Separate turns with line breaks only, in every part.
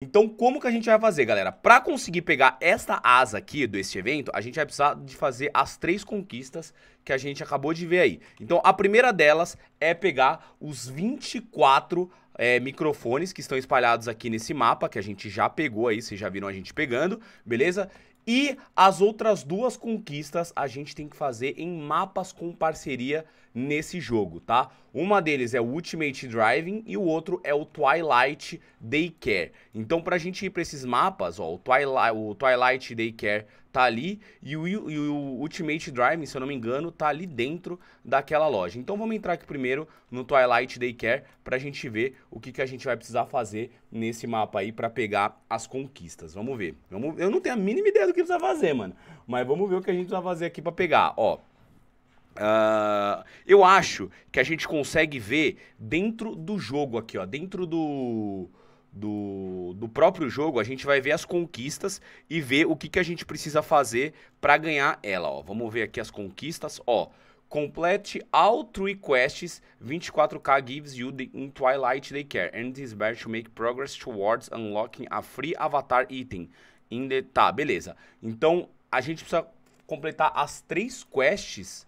Então, como que a gente vai fazer, galera? Para conseguir pegar esta asa aqui deste evento, a gente vai precisar de fazer as três conquistas que a gente acabou de ver aí. Então, a primeira delas é pegar os 24 é, eh, microfones que estão espalhados aqui nesse mapa, que a gente já pegou aí, vocês já viram a gente pegando, beleza? E as outras duas conquistas a gente tem que fazer em mapas com parceria nesse jogo, tá? Uma deles é o Ultimate Driving e o outro é o Twilight Daycare. Então, pra gente ir pra esses mapas, ó, o Twilight, o Twilight Daycare tá ali e o, e o Ultimate Driving, se eu não me engano, tá ali dentro daquela loja. Então, vamos entrar aqui primeiro no Twilight Daycare pra gente ver o que, que a gente vai precisar fazer nesse mapa aí pra pegar as conquistas. Vamos ver. Vamos, eu não tenho a mínima ideia do que precisa fazer, mano. Mas vamos ver o que a gente vai fazer aqui pra pegar, ó. Ah, eu acho que a gente consegue ver dentro do jogo aqui, ó, dentro do, do, do próprio jogo, a gente vai ver as conquistas e ver o que, que a gente precisa fazer para ganhar ela, ó. Vamos ver aqui as conquistas, ó. Complete all three quests 24k gives you the, in Twilight Daycare and is better to make progress towards unlocking a free avatar item. In the... Tá, beleza. Então, a gente precisa completar as três quests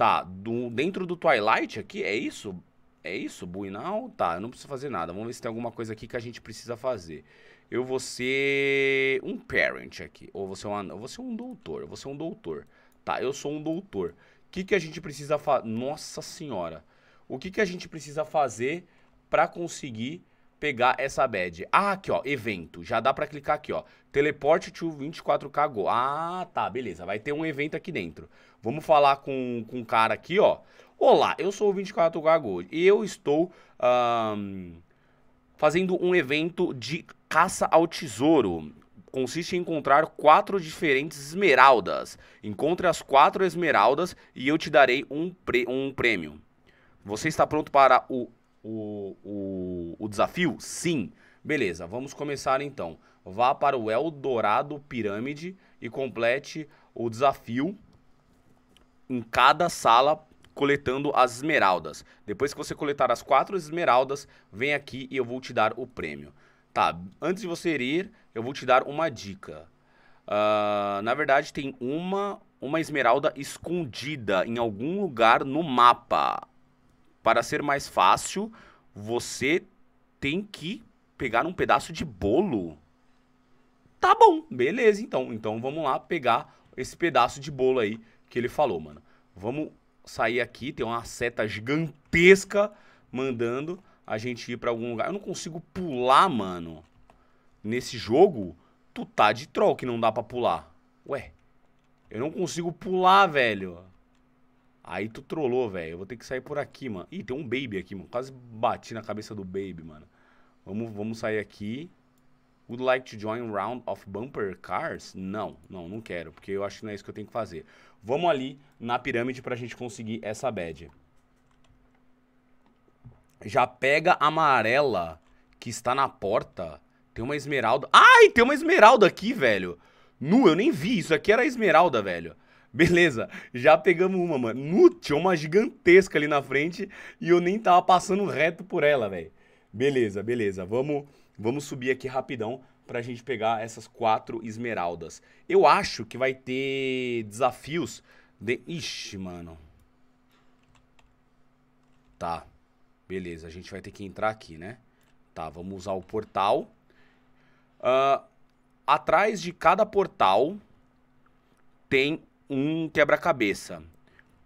Tá, do, dentro do Twilight aqui, é isso? É isso, Buinal? Tá, eu não preciso fazer nada. Vamos ver se tem alguma coisa aqui que a gente precisa fazer. Eu vou ser um parent aqui. Ou vou ser, é uma, eu vou ser um doutor. Eu vou ser um doutor. Tá, eu sou um doutor. O que, que a gente precisa fazer? Nossa senhora. O que, que a gente precisa fazer para conseguir pegar essa bad. Ah, aqui, ó, evento. Já dá pra clicar aqui, ó. Teleporte to 24K Go. Ah, tá, beleza. Vai ter um evento aqui dentro. Vamos falar com, com um cara aqui, ó. Olá, eu sou o 24K Go e eu estou um, fazendo um evento de caça ao tesouro consiste em encontrar quatro diferentes esmeraldas. Encontre as quatro esmeraldas e eu te darei um, um prêmio. Você está pronto para o o, o, o desafio? Sim. Beleza, vamos começar então. Vá para o Eldorado Pirâmide e complete o desafio em cada sala coletando as esmeraldas. Depois que você coletar as quatro esmeraldas, vem aqui e eu vou te dar o prêmio. Tá, antes de você ir, eu vou te dar uma dica. Uh, na verdade, tem uma, uma esmeralda escondida em algum lugar no mapa. Para ser mais fácil, você tem que pegar um pedaço de bolo. Tá bom, beleza, então. Então vamos lá pegar esse pedaço de bolo aí que ele falou, mano. Vamos sair aqui, tem uma seta gigantesca mandando a gente ir para algum lugar. Eu não consigo pular, mano. Nesse jogo, tu tá de troll que não dá para pular. Ué, eu não consigo pular, velho. Aí tu trollou, velho. Eu vou ter que sair por aqui, mano. Ih, tem um baby aqui, mano. Quase bati na cabeça do baby, mano. Vamos, vamos sair aqui. Would like to join round of bumper cars? Não, não, não quero, porque eu acho que não é isso que eu tenho que fazer. Vamos ali na pirâmide pra gente conseguir essa bad. Já pega a amarela que está na porta. Tem uma esmeralda. Ai, tem uma esmeralda aqui, velho. Nu, eu nem vi. Isso aqui era esmeralda, velho. Beleza, já pegamos uma, mano. Nu, tinha uma gigantesca ali na frente e eu nem tava passando reto por ela, velho. Beleza, beleza. Vamos, vamos subir aqui rapidão pra gente pegar essas quatro esmeraldas. Eu acho que vai ter desafios de... Ixi, mano. Tá, beleza. A gente vai ter que entrar aqui, né? Tá, vamos usar o portal. Uh, atrás de cada portal tem um quebra-cabeça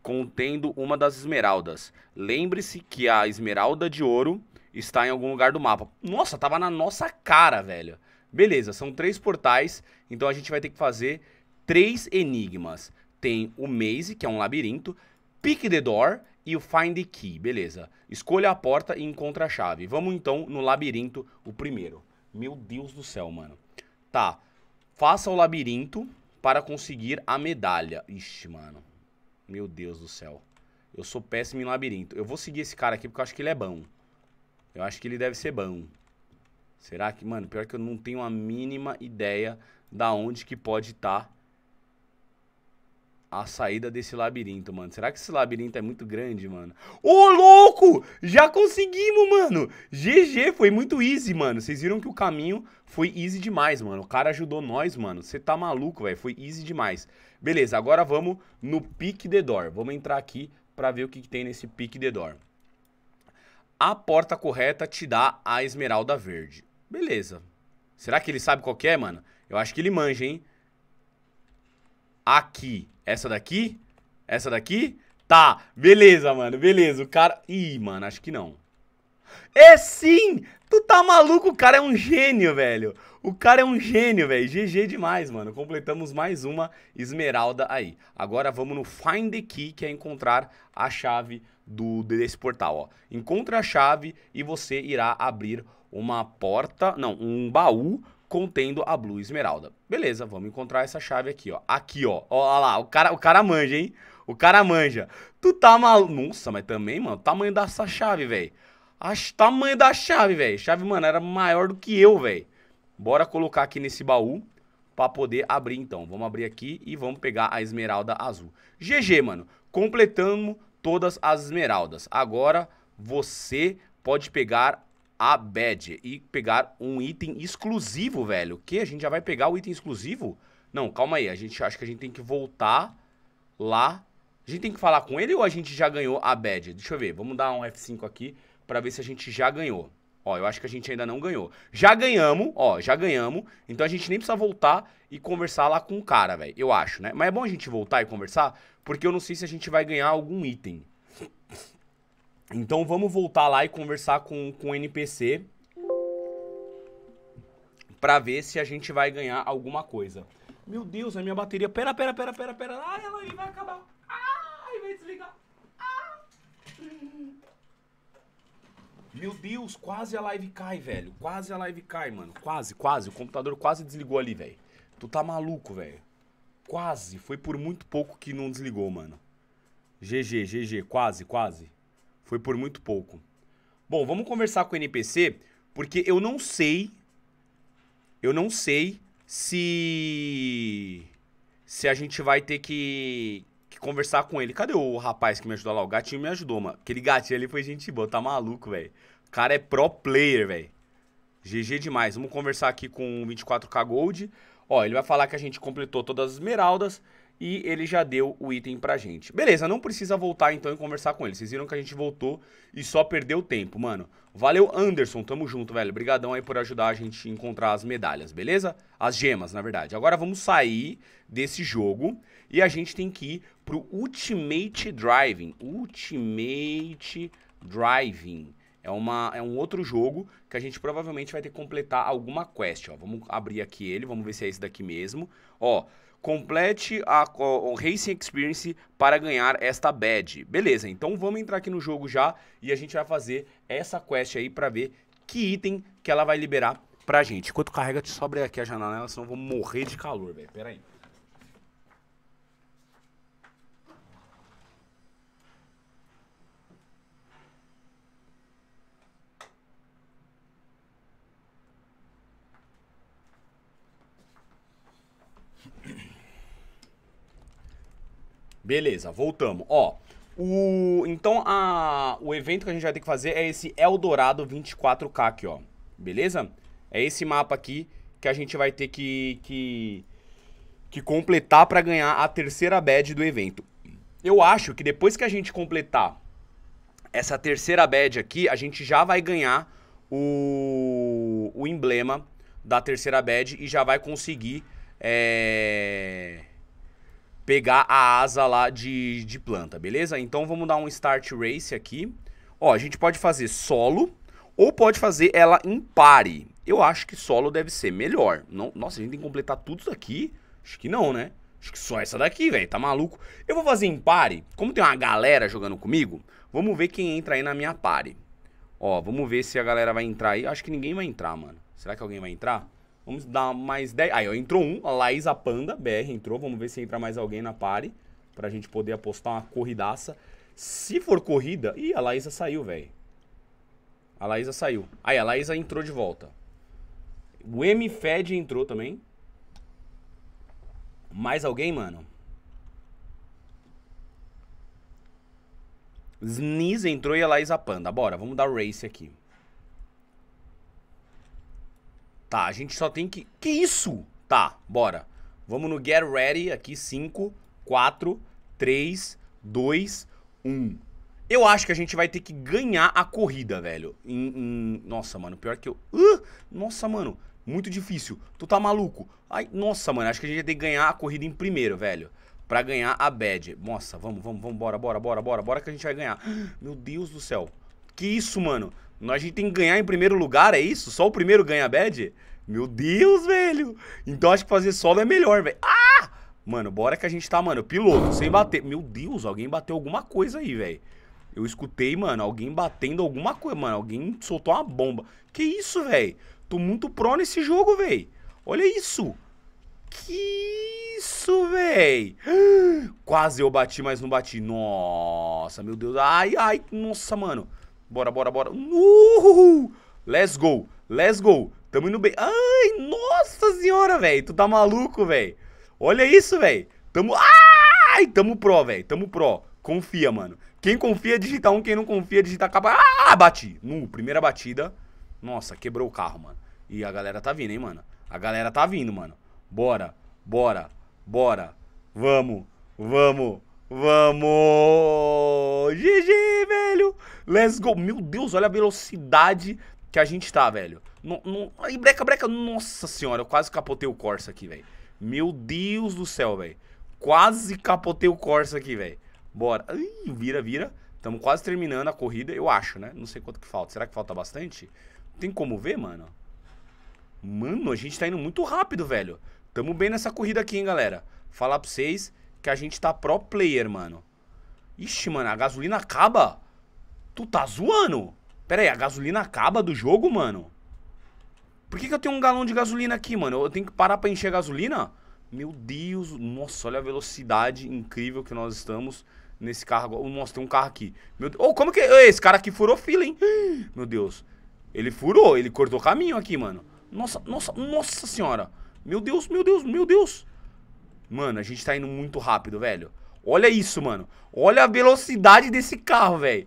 contendo uma das esmeraldas. Lembre-se que a esmeralda de ouro está em algum lugar do mapa. Nossa, tava na nossa cara, velho. Beleza, são três portais, então a gente vai ter que fazer três enigmas. Tem o maze, que é um labirinto, pick the door e o find the key, beleza. Escolha a porta e encontra a chave. Vamos então no labirinto, o primeiro. Meu Deus do céu, mano. Tá, faça o labirinto para conseguir a medalha. Ixi, mano. Meu Deus do céu. Eu sou péssimo em labirinto. Eu vou seguir esse cara aqui porque eu acho que ele é bom. Eu acho que ele deve ser bom. Será que, mano, pior que eu não tenho a mínima ideia da onde que pode estar tá a saída desse labirinto, mano. Será que esse labirinto é muito grande, mano? Ô, oh, louco! Já conseguimos, mano! GG, foi muito easy, mano. Vocês viram que o caminho foi easy demais, mano. O cara ajudou nós, mano. Você tá maluco, velho. Foi easy demais. Beleza, agora vamos no Pick the Door. Vamos entrar aqui pra ver o que, que tem nesse Pick the Door. A porta correta te dá a esmeralda verde. Beleza. Será que ele sabe qual é, mano? Eu acho que ele manja, hein? Aqui essa daqui? Essa daqui? Tá, beleza, mano, beleza. O cara... Ih, mano, acho que não. É sim! Tu tá maluco? O cara é um gênio, velho. O cara é um gênio, velho. GG demais, mano. Completamos mais uma esmeralda aí. Agora vamos no Find the Key, que é encontrar a chave do, desse portal, ó. Encontre a chave e você irá abrir uma porta... Não, um baú contendo a Blue Esmeralda. Beleza, vamos encontrar essa chave aqui, ó. Aqui, ó. Ó lá, o cara, o cara manja, hein? O cara manja. Tu tá maluco. Nossa, mas também, mano, o tamanho dessa chave, velho. O tamanho da chave, velho. Chave, mano, era maior do que eu, velho. Bora colocar aqui nesse baú pra poder abrir, então. Vamos abrir aqui e vamos pegar a esmeralda azul. GG, mano. Completamos todas as esmeraldas. Agora você pode pegar a bad e pegar um item exclusivo, velho. o Que a gente já vai pegar o item exclusivo? Não, calma aí. A gente acha que a gente tem que voltar lá. A gente tem que falar com ele ou a gente já ganhou a bad? Deixa eu ver. Vamos dar um F5 aqui para ver se a gente já ganhou. Ó, eu acho que a gente ainda não ganhou. Já ganhamos, ó, já ganhamos. Então a gente nem precisa voltar e conversar lá com o cara, velho. Eu acho, né? Mas é bom a gente voltar e conversar, porque eu não sei se a gente vai ganhar algum item. Então vamos voltar lá e conversar com, com o NPC para ver se a gente vai ganhar alguma coisa. Meu Deus, a minha bateria. Pera, pera, pera, pera, pera. Ai, ela vai acabar. Ai, vai desligar. Ah. Meu Deus, quase a live cai, velho. Quase a live cai, mano. Quase, quase. O computador quase desligou ali, velho. Tu tá maluco, velho. Quase. Foi por muito pouco que não desligou, mano. GG, GG. Quase, quase. Foi por muito pouco. Bom, vamos conversar com o NPC, porque eu não sei. Eu não sei se. Se a gente vai ter que, que conversar com ele. Cadê o rapaz que me ajudou lá? O gatinho me ajudou, mano. Aquele gatinho ali foi gente boa, tá maluco, velho. O cara é pro player, velho. GG demais. Vamos conversar aqui com o 24K Gold. Ó, ele vai falar que a gente completou todas as esmeraldas e ele já deu o item pra gente. Beleza, não precisa voltar então e conversar com ele. Vocês viram que a gente voltou e só perdeu tempo, mano. Valeu, Anderson. Tamo junto, velho. Obrigadão aí por ajudar a gente a encontrar as medalhas, beleza? As gemas, na verdade. Agora vamos sair desse jogo e a gente tem que ir pro Ultimate Driving. Ultimate Driving. É, uma, é um outro jogo que a gente provavelmente vai ter que completar alguma quest. Ó. Vamos abrir aqui ele, vamos ver se é esse daqui mesmo. Ó, complete a, o Racing Experience para ganhar esta badge. Beleza, então vamos entrar aqui no jogo já e a gente vai fazer essa quest aí para ver que item que ela vai liberar pra gente. Enquanto carrega, te sobra aqui a janela, senão eu vou morrer de calor, velho. Pera aí. Beleza, voltamos. Ó, o... Então, a... o evento que a gente vai ter que fazer é esse Eldorado 24K aqui, ó. Beleza? É esse mapa aqui que a gente vai ter que... que, que completar para ganhar a terceira badge do evento. Eu acho que depois que a gente completar essa terceira badge aqui, a gente já vai ganhar o, o emblema da terceira badge e já vai conseguir... É pegar a asa lá de, de planta, beleza? Então vamos dar um start race aqui. Ó, a gente pode fazer solo ou pode fazer ela em pare. Eu acho que solo deve ser melhor. Não, nossa, a gente tem que completar tudo isso Acho que não, né? Acho que só essa daqui, velho, tá maluco? Eu vou fazer em pare. Como tem uma galera jogando comigo, vamos ver quem entra aí na minha pare. Ó, vamos ver se a galera vai entrar aí. Acho que ninguém vai entrar, mano. Será que alguém vai entrar? Vamos dar mais 10. Aí, ó, entrou um, a Laísa Panda, BR entrou. Vamos ver se entra mais alguém na pare. Pra gente poder apostar uma corridaça. Se for corrida... Ih, a Laísa saiu, velho. A Laísa saiu. Aí, a Laísa entrou de volta. O M-Fed entrou também. Mais alguém, mano? Sneeze entrou e a Laísa Panda. Bora, vamos dar race aqui. Tá, a gente só tem que... Que isso? Tá, bora. Vamos no Get Ready aqui, 5, 4, 3, 2, 1. Eu acho que a gente vai ter que ganhar a corrida, velho. Em, em... Nossa, mano, pior que eu... Uh! nossa, mano, muito difícil. Tu tá maluco? Ai, nossa, mano, acho que a gente vai ter que ganhar a corrida em primeiro, velho. Pra ganhar a bad. Nossa, vamos, vamos, vamos, bora, bora, bora, bora, bora que a gente vai ganhar. Meu Deus do céu. Que isso, mano? A gente tem que ganhar em primeiro lugar, é isso? Só o primeiro ganha bad? Meu Deus, velho. Então acho que fazer solo é melhor, velho. Ah! Mano, bora que a gente tá, mano, piloto, sem bater. Meu Deus, alguém bateu alguma coisa aí, velho. Eu escutei, mano, alguém batendo alguma coisa, mano. Alguém soltou uma bomba. Que isso, velho? Tô muito pró nesse jogo, velho. Olha isso. Que isso, velho. Quase eu bati, mas não bati. Nossa, meu Deus. Ai, ai, nossa, mano. Bora, bora, bora. Uhul! Let's go, let's go. Tamo indo bem. Ai, nossa senhora, velho. Tu tá maluco, velho. Olha isso, velho. Tamo... Ai, tamo pro, velho. Tamo pro. Confia, mano. Quem confia, digita um. Quem não confia, digita capa. Ah, bati. Nu, primeira batida. Nossa, quebrou o carro, mano. E a galera tá vindo, hein, mano. A galera tá vindo, mano. Bora, bora, bora. Vamos, vamos. Vamos! GG, velho! Let's go! Meu Deus, olha a velocidade que a gente tá, velho. No, no... Aí, breca, breca. Nossa senhora, eu quase capotei o Corsa aqui, velho. Meu Deus do céu, velho. Quase capotei o Corsa aqui, velho. Bora. Ih, vira, vira. Estamos quase terminando a corrida, eu acho, né? Não sei quanto que falta. Será que falta bastante? Tem como ver, mano? Mano, a gente tá indo muito rápido, velho. Tamo bem nessa corrida aqui, hein, galera. Falar pra vocês que a gente tá pro player, mano. Ixi, mano, a gasolina acaba. Tu tá zoando? Pera aí, a gasolina acaba do jogo, mano? Por que, que eu tenho um galão de gasolina aqui, mano? Eu tenho que parar pra encher gasolina? Meu Deus, nossa, olha a velocidade incrível que nós estamos nesse carro. Nossa, tem um carro aqui. Meu Deus, oh, como que... Esse cara aqui furou fila, hein? Meu Deus. Ele furou, ele cortou caminho aqui, mano. Nossa, nossa, nossa senhora. Meu Deus, meu Deus, meu Deus. Mano, a gente tá indo muito rápido, velho. Olha isso, mano. Olha a velocidade desse carro, velho.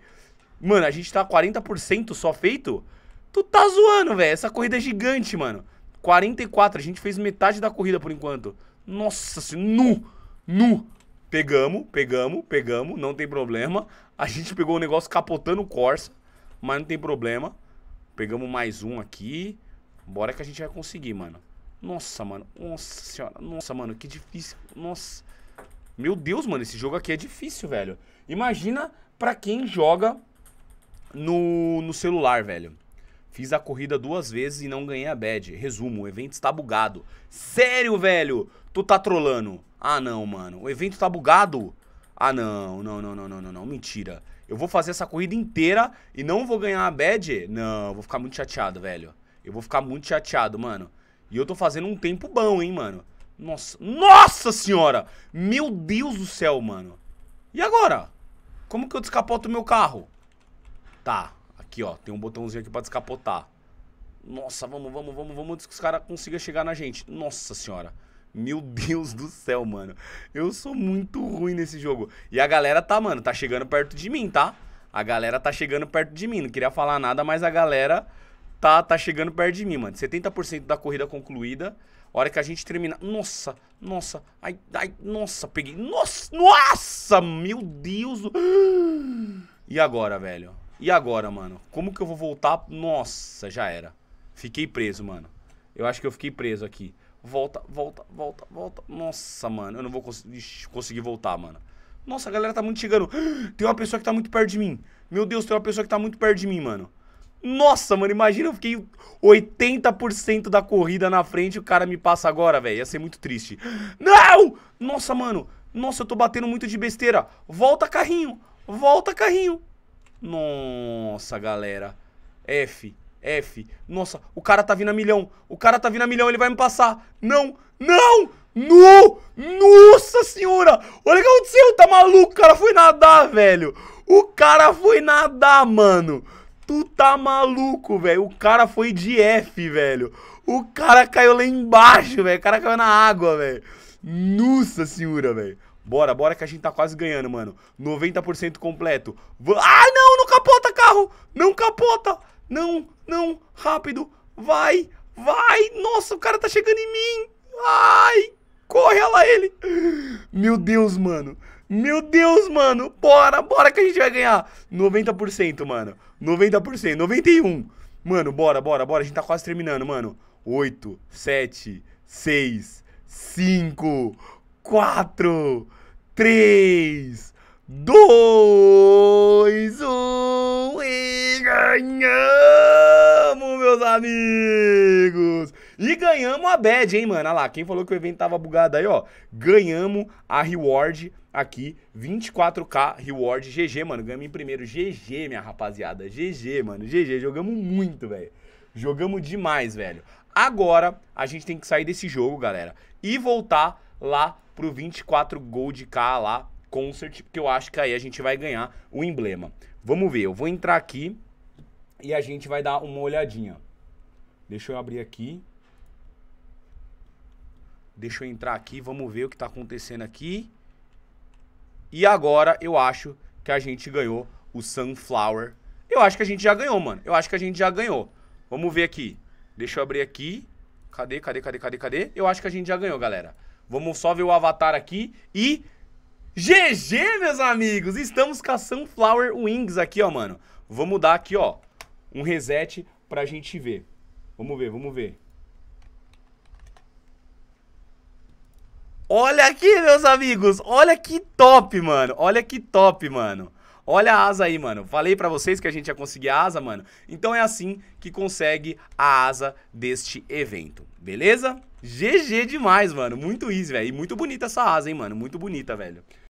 Mano, a gente tá 40% só feito? Tu tá zoando, velho. Essa corrida é gigante, mano. 44, a gente fez metade da corrida por enquanto. Nossa senhora, nu, nu. Pegamos, pegamos, pegamos, não tem problema. A gente pegou o um negócio capotando o Corsa, mas não tem problema. Pegamos mais um aqui. Bora que a gente vai conseguir, mano. Nossa, mano. Nossa senhora. Nossa, mano, que difícil. Nossa. Meu Deus, mano, esse jogo aqui é difícil, velho. Imagina pra quem joga no, no celular, velho. Fiz a corrida duas vezes e não ganhei a bad. Resumo, o evento está bugado. Sério, velho? Tu tá trolando. Ah, não, mano. O evento tá bugado? Ah, não, não, não, não, não, não, não. Mentira. Eu vou fazer essa corrida inteira e não vou ganhar a bad? Não, eu vou ficar muito chateado, velho. Eu vou ficar muito chateado, mano. E eu tô fazendo um tempo bom, hein, mano. Nossa, nossa senhora! Meu Deus do céu, mano. E agora? Como que eu descapoto o meu carro? Tá, aqui, ó. Tem um botãozinho aqui pra descapotar. Nossa, vamos, vamos, vamos, vamos antes que os caras consigam chegar na gente. Nossa senhora. Meu Deus do céu, mano. Eu sou muito ruim nesse jogo. E a galera tá, mano, tá chegando perto de mim, tá? A galera tá chegando perto de mim. Não queria falar nada, mas a galera tá, tá chegando perto de mim, mano. 70% da corrida concluída. hora que a gente terminar. Nossa, nossa, ai, ai, nossa, peguei. Nossa, nossa, meu Deus. E agora, velho? E agora, mano? Como que eu vou voltar? Nossa, já era. Fiquei preso, mano. Eu acho que eu fiquei preso aqui. Volta, volta, volta, volta. Nossa, mano, eu não vou cons conseguir voltar, mano. Nossa, a galera tá muito chegando. Tem uma pessoa que tá muito perto de mim. Meu Deus, tem uma pessoa que tá muito perto de mim, mano. Nossa, mano, imagina eu fiquei 80% da corrida na frente e o cara me passa agora, velho. Ia ser muito triste. Não! Nossa, mano. Nossa, eu tô batendo muito de besteira. Volta, carrinho. Volta, carrinho. Nossa, galera. F, F. Nossa, o cara tá vindo a milhão. O cara tá vindo a milhão, ele vai me passar. Não, não! No! Nossa senhora! Olha o que aconteceu, tá maluco? O cara foi nadar, velho. O cara foi nadar, mano. Tu tá maluco, velho. O cara foi de F, velho. O cara caiu lá embaixo, velho. O cara caiu na água, velho. Nossa senhora, velho. Bora, bora que a gente tá quase ganhando, mano. 90% completo. V ah, não, não capota, carro. Não capota. Não, não. Rápido. Vai, vai. Nossa, o cara tá chegando em mim. Ai, corre, lá ele. Meu Deus, mano. Meu Deus, mano. Bora, bora que a gente vai ganhar. 90%, mano. 90%, 91%. Mano, bora, bora, bora. A gente tá quase terminando, mano. 8, 7, 6, 5, 4, 3, 2, 1 e ganhamos, meus amigos! E ganhamos a bad, hein, mano? Olha lá, quem falou que o evento tava bugado aí, ó. Ganhamos a reward aqui, 24k reward GG, mano. Ganhamos em primeiro GG, minha rapaziada. GG, mano. GG, jogamos muito, velho. Jogamos demais, velho. Agora a gente tem que sair desse jogo, galera, e voltar lá pro 24 Gold K lá, concert, porque eu acho que aí a gente vai ganhar o emblema. Vamos ver, eu vou entrar aqui e a gente vai dar uma olhadinha. Deixa eu abrir aqui. Deixa eu entrar aqui, vamos ver o que está acontecendo aqui. E agora eu acho que a gente ganhou o Sunflower. Eu acho que a gente já ganhou, mano. Eu acho que a gente já ganhou. Vamos ver aqui. Deixa eu abrir aqui. Cadê, cadê, cadê, cadê, cadê? Eu acho que a gente já ganhou, galera. Vamos só ver o avatar aqui e... GG, meus amigos! Estamos com a Sunflower Wings aqui, ó, mano. Vamos dar aqui, ó, um reset pra gente ver. Vamos ver, vamos ver. Olha aqui, meus amigos. Olha que top, mano. Olha que top, mano. Olha a asa aí, mano. Falei para vocês que a gente ia conseguir a asa, mano. Então é assim que consegue a asa deste evento. Beleza? GG demais, mano. Muito easy, velho. E muito bonita essa asa, hein, mano. Muito bonita, velho.